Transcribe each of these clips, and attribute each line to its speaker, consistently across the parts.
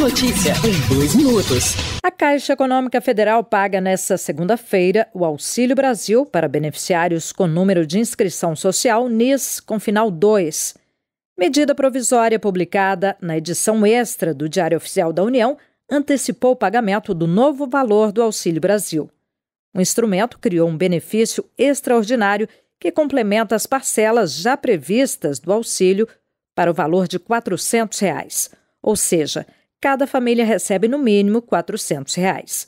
Speaker 1: Notícia em dois minutos. A Caixa Econômica Federal paga nesta segunda-feira o Auxílio Brasil para beneficiários com número de inscrição social NIS com final 2. Medida provisória publicada na edição extra do Diário Oficial da União antecipou o pagamento do novo valor do Auxílio Brasil. O instrumento criou um benefício extraordinário que complementa as parcelas já previstas do auxílio para o valor de R$ 400, reais, ou seja, cada família recebe no mínimo R$ 400. Reais.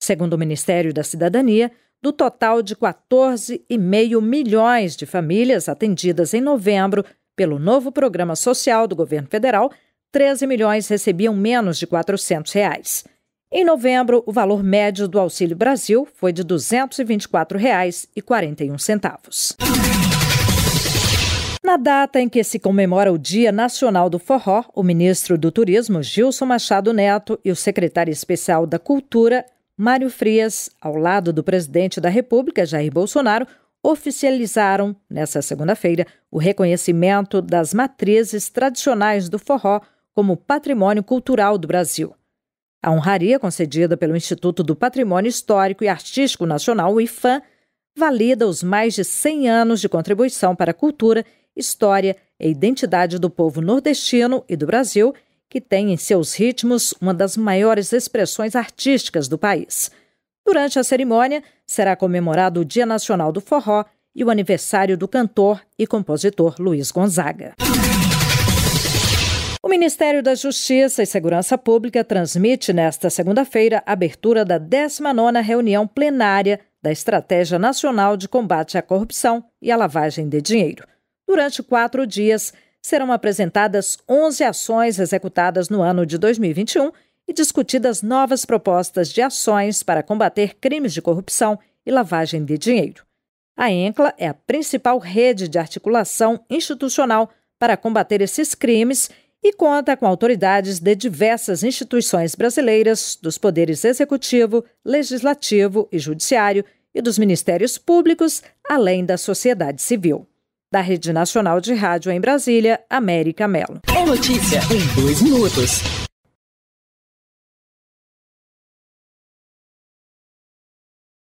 Speaker 1: Segundo o Ministério da Cidadania, do total de 14,5 milhões de famílias atendidas em novembro pelo novo programa social do governo federal, 13 milhões recebiam menos de R$ 400. Reais. Em novembro, o valor médio do Auxílio Brasil foi de R$ 224,41. Na data em que se comemora o Dia Nacional do Forró, o ministro do Turismo, Gilson Machado Neto, e o secretário especial da Cultura, Mário Frias, ao lado do presidente da República, Jair Bolsonaro, oficializaram, nesta segunda-feira, o reconhecimento das matrizes tradicionais do forró como patrimônio cultural do Brasil. A honraria concedida pelo Instituto do Patrimônio Histórico e Artístico Nacional, o IFAM, valida os mais de 100 anos de contribuição para a cultura história e identidade do povo nordestino e do Brasil, que tem em seus ritmos uma das maiores expressões artísticas do país. Durante a cerimônia, será comemorado o Dia Nacional do Forró e o aniversário do cantor e compositor Luiz Gonzaga. O Ministério da Justiça e Segurança Pública transmite nesta segunda-feira a abertura da 19ª reunião plenária da Estratégia Nacional de Combate à Corrupção e à Lavagem de Dinheiro. Durante quatro dias, serão apresentadas 11 ações executadas no ano de 2021 e discutidas novas propostas de ações para combater crimes de corrupção e lavagem de dinheiro. A ENCLA é a principal rede de articulação institucional para combater esses crimes e conta com autoridades de diversas instituições brasileiras, dos poderes executivo, legislativo e judiciário e dos ministérios públicos, além da sociedade civil. Da Rede Nacional de Rádio em Brasília, América Mello. É notícia em dois minutos.